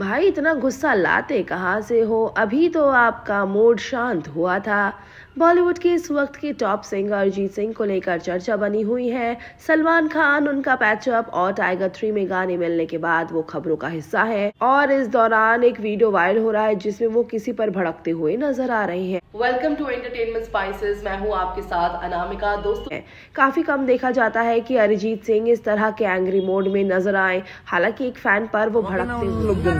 भाई इतना गुस्सा लाते कहाँ से हो अभी तो आपका मूड शांत हुआ था बॉलीवुड के इस वक्त के टॉप सिंगर अरिजीत सिंह को लेकर चर्चा बनी हुई है सलमान खान उनका पैचअप और टाइगर थ्री में गाने मिलने के बाद वो खबरों का हिस्सा है और इस दौरान एक वीडियो वायरल हो रहा है जिसमें वो किसी पर भड़कते हुए नजर आ रहे हैं वेलकम टू एंटरटेनमेंट स्पाइसेस मैं हूं आपके साथ अनामिका दोस्तों काफी कम देखा जाता है कि अरिजीत सिंह इस तरह के एंग्री मोड में नजर आए हालांकि एक फैन पर वो भड़कते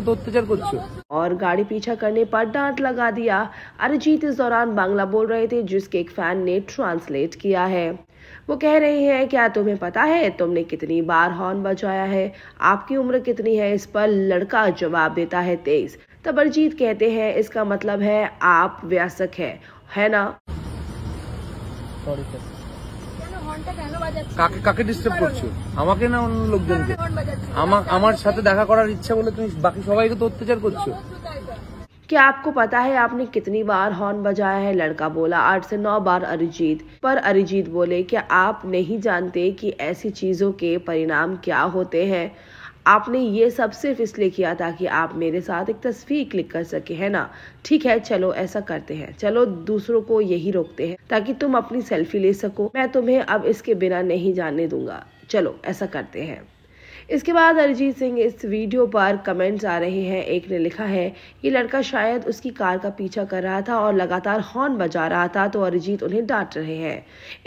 तो तो और गाड़ी पीछा करने पर डांट लगा दिया अरिजीत इस दौरान बांग्ला बोल रहे थे जिसके एक फैन ने ट्रांसलेट किया है वो कह रही है क्या तुम्हें पता है तुमने कितनी बार हॉर्न बजाया है आपकी उम्र कितनी है इस पर लड़का जवाब देता है तब तबरजीत कहते हैं इसका मतलब है आप व्यासक है है ना কাকে কাকে ডিস্টার্ব করছো আমাকে না অন্য লোকজনকে আমার সাথে क्या आपको पता है आपने कितनी बार हॉर्न बजाया है लड़का बोला आठ से नौ बार अरिजीत पर अरिजीत बोले क्या आप नहीं जानते कि ऐसी चीज़ों के परिणाम क्या होते हैं आपने ये सब सिर्फ इसलिए किया ताकि आप मेरे साथ एक तस्वीर क्लिक कर सके है ना ठीक है चलो ऐसा करते हैं चलो दूसरों को यही रोकते हैं ताकि तुम अपनी सेल्फी ले सको मैं तुम्हें अब इसके बिना नहीं जाने दूंगा चलो ऐसा करते हैं इसके बाद अरिजीत सिंह इस वीडियो पर कमेंट्स आ रहे हैं एक ने लिखा है ये लड़का शायद उसकी कार का पीछा कर रहा था और लगातार हॉर्न बजा रहा था तो अरिजीत उन्हें डांट रहे हैं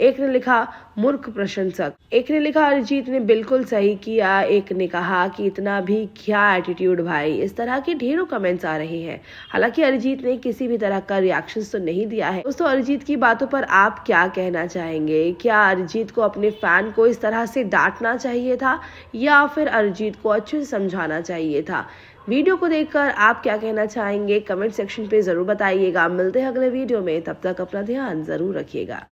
एक ने लिखा मूर्ख प्रशंसक एक ने लिखा अरिजीत ने बिल्कुल सही किया एक ने कहा कि इतना भी क्या एटीट्यूड भाई इस तरह के ढेरों कमेंट्स आ रहे हैं हालांकि अरिजीत ने किसी भी तरह का रिएक्शन तो नहीं दिया है दोस्तों अरिजीत की बातों पर आप क्या कहना चाहेंगे क्या अरिजीत को अपने फैन को इस तरह से डांटना चाहिए था या या फिर अरिजीत को अच्छे से समझाना चाहिए था वीडियो को देखकर आप क्या कहना चाहेंगे कमेंट सेक्शन पे ज़रूर बताइएगा मिलते हैं अगले वीडियो में तब तक अपना ध्यान ज़रूर रखिएगा